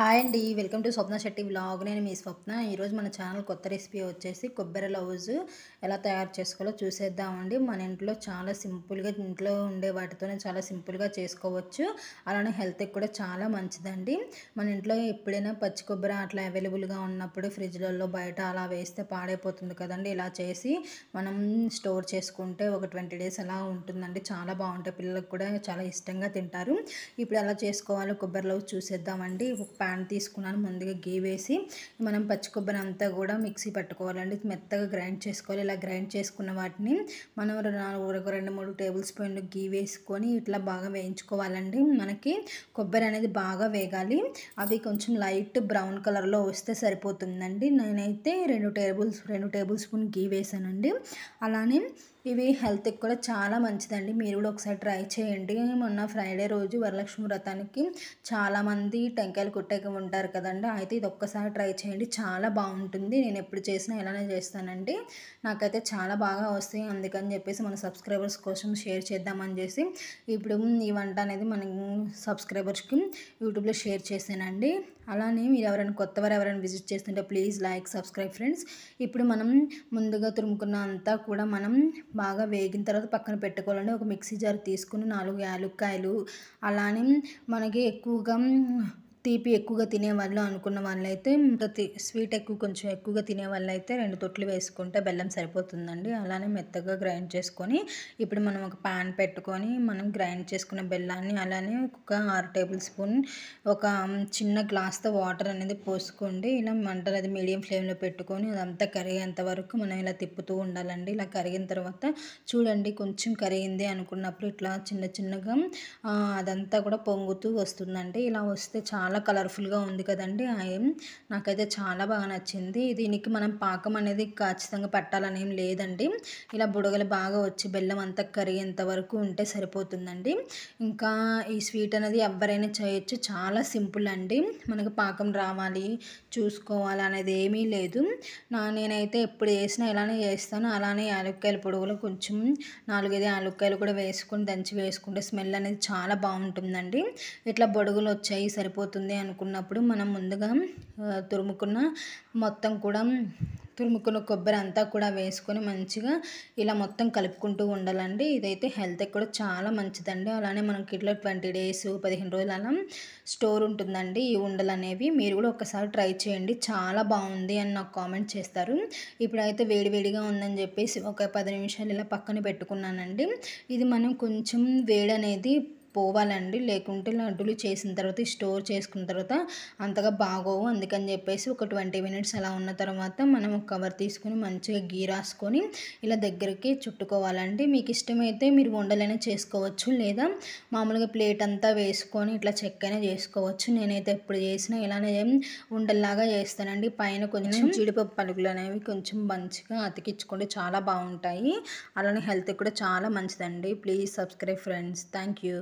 hi అండి welcome to Swapna Shetty blog నేను మీ స్వప్న ఈరోజు మన ఛానల్ కొత్త రెసిపీ వచ్చేసి కొబ్బరి లవ్జ్ ఎలా తయారు చేసుకోవాలో చూసేద్దామండి మన ఇంట్లో చాలా సింపుల్గా ఇంట్లో ఉండే వాటితోనే చాలా సింపుల్గా చేసుకోవచ్చు అలానే హెల్త్కి కూడా చాలా మంచిదండి మన ఇంట్లో ఎప్పుడైనా పచ్చి కొబ్బరి అట్లా అవైలబుల్గా ఉన్నప్పుడు ఫ్రిడ్జ్లలో బయట అలా వేస్తే పాడైపోతుంది కదండి ఇలా చేసి మనం స్టోర్ చేసుకుంటే ఒక ట్వంటీ డేస్ అలా ఉంటుందండి చాలా బాగుంటాయి పిల్లలకు కూడా చాలా ఇష్టంగా తింటారు ఇప్పుడు ఎలా చేసుకోవాలో కొబ్బరి లవ్జ్ చూసేద్దామండి ఒక ప్యాన్ తీసుకున్నాను ముందుగా గీ వేసి మనం పచ్చి కొబ్బరి అంతా కూడా మిక్సీ పట్టుకోవాలండి మెత్తగా గ్రైండ్ చేసుకోవాలి ఇలా గ్రైండ్ చేసుకున్న వాటిని మనం ఒక రెండు మూడు టేబుల్ స్పూన్లు గీ వేసుకొని ఇట్లా బాగా వేయించుకోవాలండి మనకి కొబ్బరి అనేది బాగా వేగాలి అవి కొంచెం లైట్ బ్రౌన్ కలర్లో వస్తే సరిపోతుందండి నేనైతే రెండు టేబుల్స్ రెండు టేబుల్ స్పూన్ గీ వేసానండి అలానే ఇవి హెల్త్కి కూడా చాలా మంచిదండి మీరు కూడా ఒకసారి ట్రై చేయండి మొన్న ఫ్రైడే రోజు వరలక్ష్మి వ్రతానికి చాలామంది టెంకాయలు కొట్టే కలిగి ఉంటారు కదండి అయితే ఇది ఒక్కసారి ట్రై చేయండి చాలా బాగుంటుంది నేను ఎప్పుడు చేసినా ఇలానే చేస్తానండి నాకైతే చాలా బాగా వస్తాయి అందుకని చెప్పేసి మన సబ్స్క్రైబర్స్ కోసం షేర్ చేద్దామని చేసి ఇప్పుడు ఈ వంట అనేది మన సబ్స్క్రైబర్స్కి యూట్యూబ్లో షేర్ చేశానండి అలానే మీరు ఎవరైనా కొత్త వారు ఎవరైనా విజిట్ చేస్తుంటే ప్లీజ్ లైక్ సబ్స్క్రైబ్ ఫ్రెండ్స్ ఇప్పుడు మనం ముందుగా తురుముకున్న అంతా కూడా మనం బాగా వేగిన తర్వాత పక్కన పెట్టుకోవాలండి ఒక మిక్సీ జార్ తీసుకుని నాలుగు యాలుక్కాయలు అలానే మనకి ఎక్కువగా తీపి ఎక్కువగా తినే వాళ్ళు అనుకున్న వాళ్ళైతే ప్రతి స్వీట్ ఎక్కువ కొంచెం ఎక్కువగా తినే వాళ్ళైతే రెండు తొట్లు వేసుకుంటే బెల్లం సరిపోతుందండి అలానే మెత్తగా గ్రైండ్ చేసుకొని ఇప్పుడు మనం ఒక ప్యాన్ పెట్టుకొని మనం గ్రైండ్ చేసుకున్న బెల్లాన్ని అలానే ఒక ఆరు టేబుల్ స్పూన్ ఒక చిన్న గ్లాస్తో వాటర్ అనేది పోసుకోండి ఇలా మంటలు అది మీడియం ఫ్లేమ్లో పెట్టుకొని అదంతా కరిగేంత వరకు మనం ఇలా తిప్పుతూ ఉండాలండి ఇలా కరిగిన తర్వాత చూడండి కొంచెం కరిగింది అనుకున్నప్పుడు ఇట్లా చిన్న చిన్నగా అదంతా కూడా పొంగుతూ వస్తుందండి ఇలా వస్తే చాలా చాలా కలర్ఫుల్గా ఉంది కదండి నాకైతే చాలా బాగా నచ్చింది దీనికి మనం పాకం అనేది ఖచ్చితంగా పెట్టాలని లేదండి ఇలా బుడగలు బాగా వచ్చి బెల్లం అంతా కరిగేంత వరకు ఉంటే సరిపోతుందండి ఇంకా ఈ స్వీట్ అనేది ఎవరైనా చేయొచ్చు చాలా సింపుల్ అండి మనకు పాకం రావాలి చూసుకోవాలి అనేది ఏమీ లేదు నా నేనైతే ఎప్పుడు చేసినా ఇలానే చేస్తాను అలానే యాలక్కాయల పొడుగులు కొంచెం నాలుగైదు యాలక్కాయలు కూడా వేసుకొని దంచి వేసుకుంటే స్మెల్ అనేది చాలా బాగుంటుందండి ఇట్లా బొడుగులు వచ్చాయి సరిపోతుంది అవుతుంది అనుకున్నప్పుడు మనం ముందుగా తురుముకున్న మొత్తం కూడా తురుముకున్న కొబ్బరి అంతా కూడా వేసుకొని మంచిగా ఇలా మొత్తం కలుపుకుంటూ ఉండాలండి ఇదైతే హెల్త్కి కూడా చాలా మంచిదండి అలానే మనకి ఇట్లా ట్వంటీ డేస్ పదిహేను రోజులు అలా స్టోర్ ఉంటుందండి ఈ ఉండలు అనేవి మీరు కూడా ఒకసారి ట్రై చేయండి చాలా బాగుంది అని నాకు కామెంట్ చేస్తారు ఇప్పుడైతే వేడివేడిగా ఉందని చెప్పేసి ఒక పది నిమిషాలు ఇలా పక్కన పెట్టుకున్నానండి ఇది మనం కొంచెం వేడి అనేది పోవాలండి లేకుంటే లడ్డూలు చేసిన తర్వాత స్టోర్ చేసుకున్న తర్వాత అంతగా బాగోవు అందుకని చెప్పేసి ఒక ట్వంటీ మినిట్స్ అలా ఉన్న తర్వాత మనం ఒక కవర్ తీసుకుని మంచిగా గీ రాసుకొని ఇలా దగ్గరికి చుట్టుకోవాలండి మీకు ఇష్టమైతే మీరు వండలైనా చేసుకోవచ్చు లేదా మామూలుగా ప్లేట్ అంతా వేసుకొని ఇట్లా చెక్కనే చేసుకోవచ్చు నేనైతే ఎప్పుడు చేసినా ఇలానే ఉండల్లాగా చేస్తానండి పైన కొంచెం జీడిపప్పు పలుకులు అనేవి కొంచెం మంచిగా అతికించుకుంటే చాలా బాగుంటాయి అలానే హెల్త్ కూడా చాలా మంచిదండి please subscribe friends thank you